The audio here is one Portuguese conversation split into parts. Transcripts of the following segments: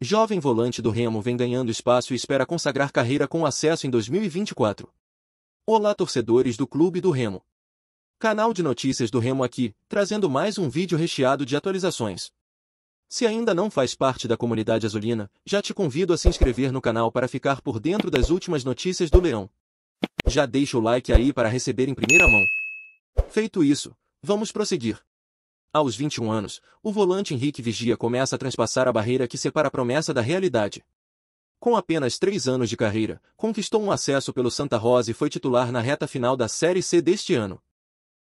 Jovem volante do Remo vem ganhando espaço e espera consagrar carreira com acesso em 2024. Olá torcedores do Clube do Remo. Canal de notícias do Remo aqui, trazendo mais um vídeo recheado de atualizações. Se ainda não faz parte da comunidade azulina, já te convido a se inscrever no canal para ficar por dentro das últimas notícias do Leão. Já deixa o like aí para receber em primeira mão. Feito isso, vamos prosseguir. Aos 21 anos, o volante Henrique Vigia começa a transpassar a barreira que separa a promessa da realidade. Com apenas três anos de carreira, conquistou um acesso pelo Santa Rosa e foi titular na reta final da Série C deste ano.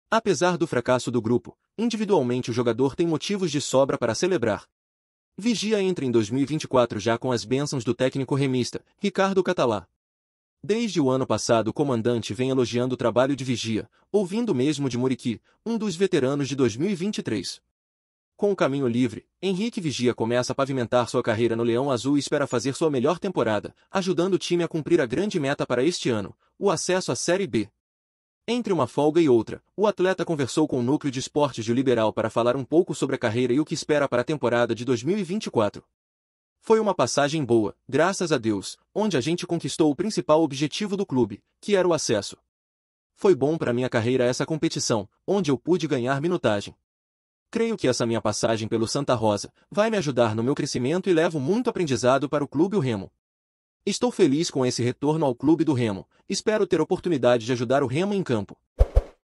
Apesar do fracasso do grupo, individualmente o jogador tem motivos de sobra para celebrar. Vigia entra em 2024 já com as bênçãos do técnico remista, Ricardo Catalá. Desde o ano passado o comandante vem elogiando o trabalho de vigia, ouvindo mesmo de Muriqui, um dos veteranos de 2023. Com o caminho livre, Henrique Vigia começa a pavimentar sua carreira no Leão Azul e espera fazer sua melhor temporada, ajudando o time a cumprir a grande meta para este ano, o acesso à Série B. Entre uma folga e outra, o atleta conversou com o núcleo de esportes de Liberal para falar um pouco sobre a carreira e o que espera para a temporada de 2024. Foi uma passagem boa, graças a Deus, onde a gente conquistou o principal objetivo do clube, que era o acesso. Foi bom para minha carreira essa competição, onde eu pude ganhar minutagem. Creio que essa minha passagem pelo Santa Rosa vai me ajudar no meu crescimento e levo muito aprendizado para o Clube o Remo. Estou feliz com esse retorno ao Clube do Remo, espero ter oportunidade de ajudar o Remo em campo.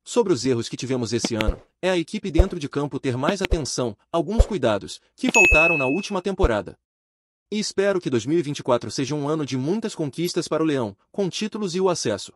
Sobre os erros que tivemos esse ano, é a equipe dentro de campo ter mais atenção, alguns cuidados, que faltaram na última temporada. E espero que 2024 seja um ano de muitas conquistas para o Leão, com títulos e o acesso.